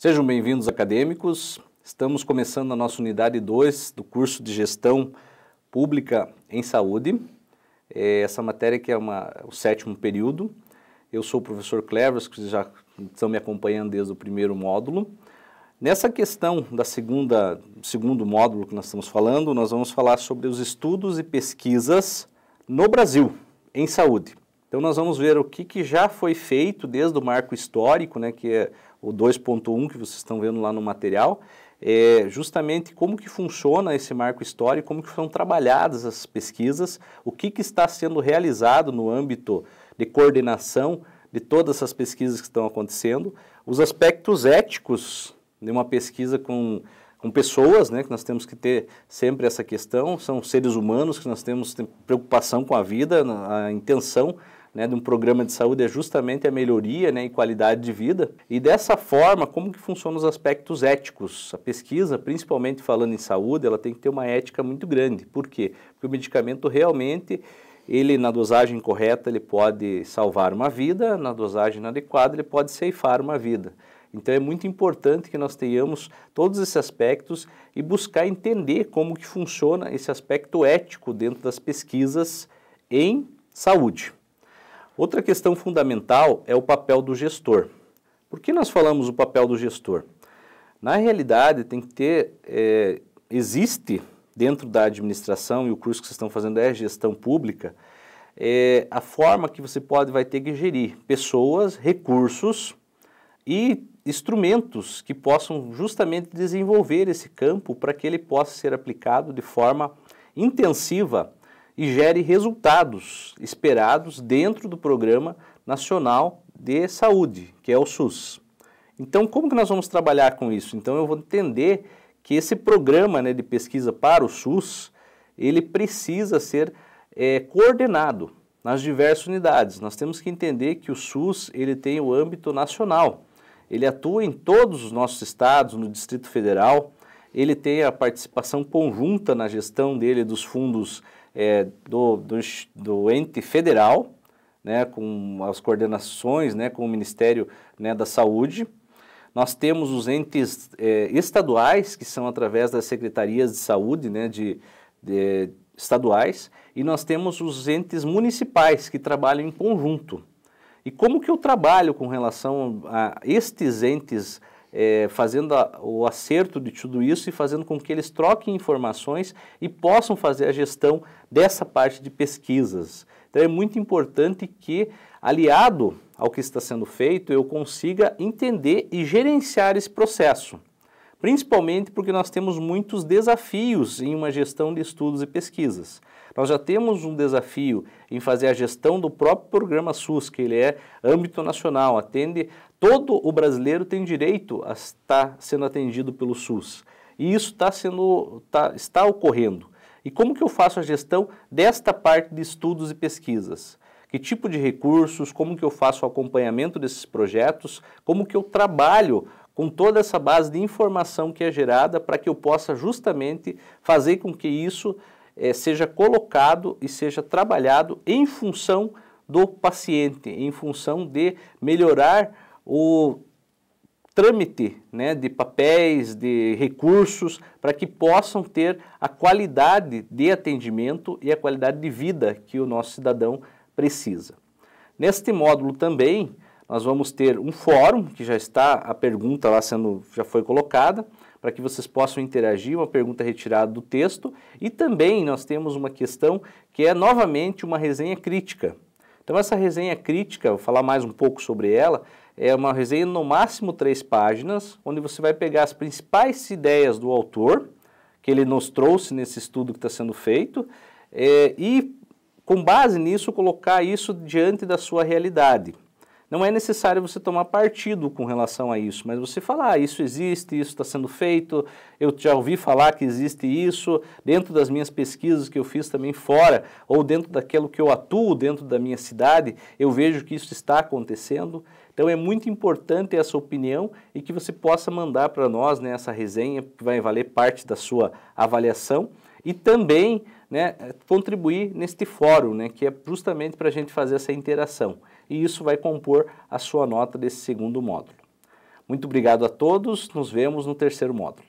Sejam bem-vindos, acadêmicos. Estamos começando a nossa unidade 2 do curso de Gestão Pública em Saúde. É essa matéria que é uma, o sétimo período. Eu sou o professor Clevers, que já estão me acompanhando desde o primeiro módulo. Nessa questão da segunda, segundo módulo que nós estamos falando, nós vamos falar sobre os estudos e pesquisas no Brasil em saúde. Então nós vamos ver o que, que já foi feito desde o marco histórico, né, que é o 2.1 que vocês estão vendo lá no material, é justamente como que funciona esse marco histórico, como que foram trabalhadas as pesquisas, o que, que está sendo realizado no âmbito de coordenação de todas essas pesquisas que estão acontecendo, os aspectos éticos de uma pesquisa com com pessoas, né, que nós temos que ter sempre essa questão, são seres humanos que nós temos preocupação com a vida, a intenção né, de um programa de saúde é justamente a melhoria né, e qualidade de vida. E dessa forma, como que funcionam os aspectos éticos? A pesquisa, principalmente falando em saúde, ela tem que ter uma ética muito grande. Por quê? Porque o medicamento realmente, ele na dosagem correta, ele pode salvar uma vida, na dosagem inadequada, ele pode ceifar uma vida. Então é muito importante que nós tenhamos todos esses aspectos e buscar entender como que funciona esse aspecto ético dentro das pesquisas em saúde. Outra questão fundamental é o papel do gestor. Por que nós falamos o papel do gestor? Na realidade, tem que ter, é, existe dentro da administração, e o curso que vocês estão fazendo é gestão pública, é, a forma que você pode vai ter que gerir pessoas, recursos, e instrumentos que possam justamente desenvolver esse campo para que ele possa ser aplicado de forma intensiva e gere resultados esperados dentro do Programa Nacional de Saúde, que é o SUS. Então, como que nós vamos trabalhar com isso? Então, eu vou entender que esse programa né, de pesquisa para o SUS, ele precisa ser é, coordenado nas diversas unidades. Nós temos que entender que o SUS ele tem o âmbito nacional. Ele atua em todos os nossos estados, no Distrito Federal. Ele tem a participação conjunta na gestão dele dos fundos é, do, do, do ente federal, né, com as coordenações né, com o Ministério né, da Saúde. Nós temos os entes é, estaduais, que são através das secretarias de saúde né, de, de, estaduais, e nós temos os entes municipais, que trabalham em conjunto. E como que eu trabalho com relação a estes entes, é, fazendo a, o acerto de tudo isso e fazendo com que eles troquem informações e possam fazer a gestão dessa parte de pesquisas. Então é muito importante que, aliado ao que está sendo feito, eu consiga entender e gerenciar esse processo. Principalmente porque nós temos muitos desafios em uma gestão de estudos e pesquisas. Nós já temos um desafio em fazer a gestão do próprio programa SUS, que ele é âmbito nacional, atende todo o brasileiro tem direito a estar sendo atendido pelo SUS. E isso está sendo tá, está ocorrendo. E como que eu faço a gestão desta parte de estudos e pesquisas? Que tipo de recursos, como que eu faço o acompanhamento desses projetos, como que eu trabalho com toda essa base de informação que é gerada para que eu possa justamente fazer com que isso é, seja colocado e seja trabalhado em função do paciente, em função de melhorar o trâmite né, de papéis, de recursos, para que possam ter a qualidade de atendimento e a qualidade de vida que o nosso cidadão precisa. Neste módulo também, nós vamos ter um fórum, que já está a pergunta lá sendo, já foi colocada, para que vocês possam interagir, uma pergunta retirada do texto, e também nós temos uma questão que é novamente uma resenha crítica. Então essa resenha crítica, vou falar mais um pouco sobre ela, é uma resenha no máximo três páginas, onde você vai pegar as principais ideias do autor, que ele nos trouxe nesse estudo que está sendo feito, é, e com base nisso colocar isso diante da sua realidade. Não é necessário você tomar partido com relação a isso, mas você falar, ah, isso existe, isso está sendo feito, eu já ouvi falar que existe isso, dentro das minhas pesquisas que eu fiz também fora, ou dentro daquilo que eu atuo dentro da minha cidade, eu vejo que isso está acontecendo. Então é muito importante essa opinião e que você possa mandar para nós né, essa resenha, que vai valer parte da sua avaliação e também né, contribuir neste fórum, né, que é justamente para a gente fazer essa interação e isso vai compor a sua nota desse segundo módulo. Muito obrigado a todos, nos vemos no terceiro módulo.